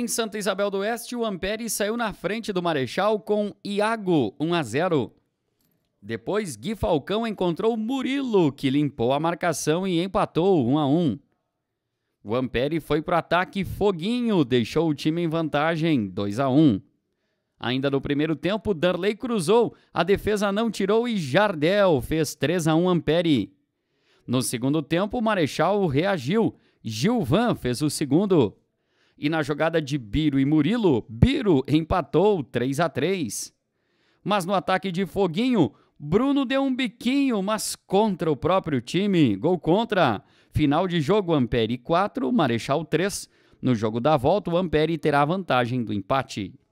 Em Santa Isabel do Oeste, o Ampere saiu na frente do Marechal com Iago 1 a 0. Depois, Gui Falcão encontrou Murilo, que limpou a marcação e empatou 1 a 1. O Ampere foi para o ataque Foguinho deixou o time em vantagem 2 a 1. Ainda no primeiro tempo, Darley cruzou, a defesa não tirou e Jardel fez 3 a 1 Ampere. No segundo tempo, o Marechal reagiu. Gilvan fez o segundo. E na jogada de Biro e Murilo, Biro empatou 3 a 3. Mas no ataque de Foguinho, Bruno deu um biquinho, mas contra o próprio time. Gol contra. Final de jogo, Ampere 4, Marechal 3. No jogo da volta, o Ampere terá a vantagem do empate.